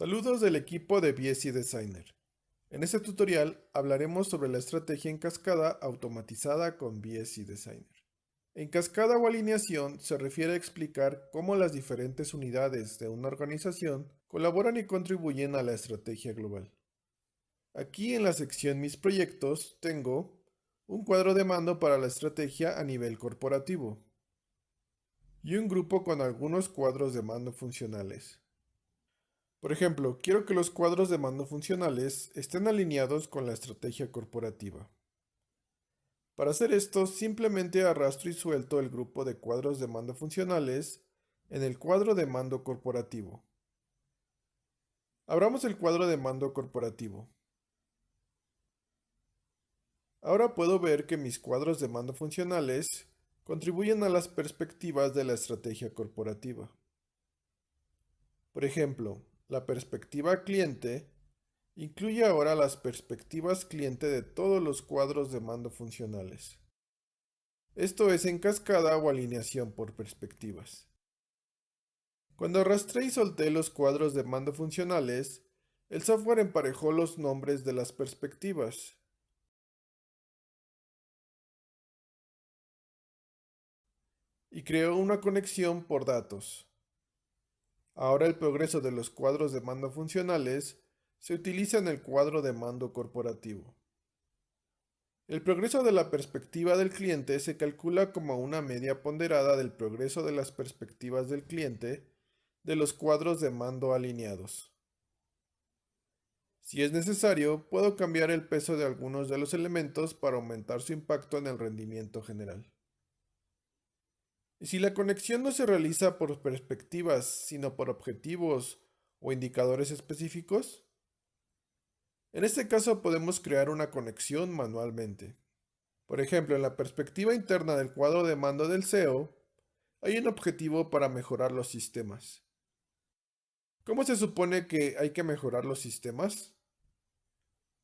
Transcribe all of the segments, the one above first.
Saludos del equipo de BSI Designer. En este tutorial hablaremos sobre la estrategia en cascada automatizada con BSI Designer. En cascada o alineación se refiere a explicar cómo las diferentes unidades de una organización colaboran y contribuyen a la estrategia global. Aquí en la sección Mis proyectos tengo un cuadro de mando para la estrategia a nivel corporativo y un grupo con algunos cuadros de mando funcionales. Por ejemplo, quiero que los cuadros de mando funcionales estén alineados con la estrategia corporativa. Para hacer esto, simplemente arrastro y suelto el grupo de cuadros de mando funcionales en el cuadro de mando corporativo. Abramos el cuadro de mando corporativo. Ahora puedo ver que mis cuadros de mando funcionales contribuyen a las perspectivas de la estrategia corporativa. Por ejemplo, la perspectiva cliente incluye ahora las perspectivas cliente de todos los cuadros de mando funcionales. Esto es en cascada o alineación por perspectivas. Cuando arrastré y solté los cuadros de mando funcionales, el software emparejó los nombres de las perspectivas. y creó una conexión por datos. Ahora el progreso de los cuadros de mando funcionales se utiliza en el cuadro de mando corporativo. El progreso de la perspectiva del cliente se calcula como una media ponderada del progreso de las perspectivas del cliente de los cuadros de mando alineados. Si es necesario, puedo cambiar el peso de algunos de los elementos para aumentar su impacto en el rendimiento general. Si la conexión no se realiza por perspectivas, sino por objetivos o indicadores específicos, en este caso podemos crear una conexión manualmente. Por ejemplo, en la perspectiva interna del cuadro de mando del CEO, hay un objetivo para mejorar los sistemas. ¿Cómo se supone que hay que mejorar los sistemas?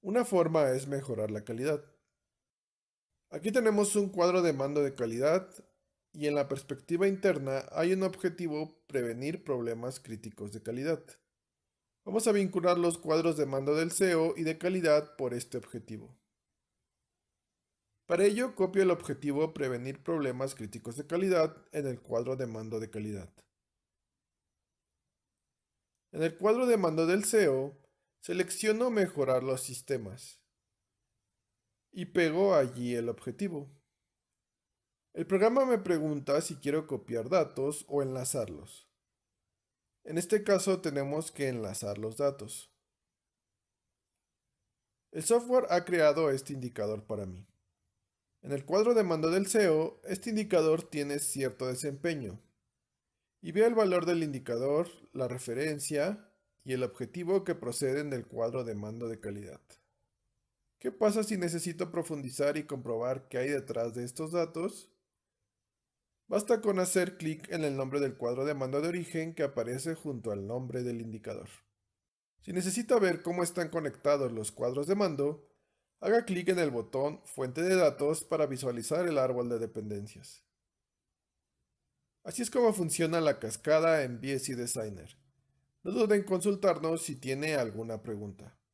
Una forma es mejorar la calidad. Aquí tenemos un cuadro de mando de calidad y en la perspectiva interna hay un objetivo prevenir problemas críticos de calidad. Vamos a vincular los cuadros de mando del SEO y de calidad por este objetivo. Para ello, copio el objetivo prevenir problemas críticos de calidad en el cuadro de mando de calidad. En el cuadro de mando del SEO, selecciono mejorar los sistemas y pego allí el objetivo. El programa me pregunta si quiero copiar datos o enlazarlos. En este caso tenemos que enlazar los datos. El software ha creado este indicador para mí. En el cuadro de mando del SEO, este indicador tiene cierto desempeño. Y veo el valor del indicador, la referencia y el objetivo que proceden del cuadro de mando de calidad. ¿Qué pasa si necesito profundizar y comprobar qué hay detrás de estos datos? Basta con hacer clic en el nombre del cuadro de mando de origen que aparece junto al nombre del indicador. Si necesita ver cómo están conectados los cuadros de mando, haga clic en el botón Fuente de datos para visualizar el árbol de dependencias. Así es como funciona la cascada en BSI Designer. No duden en consultarnos si tiene alguna pregunta.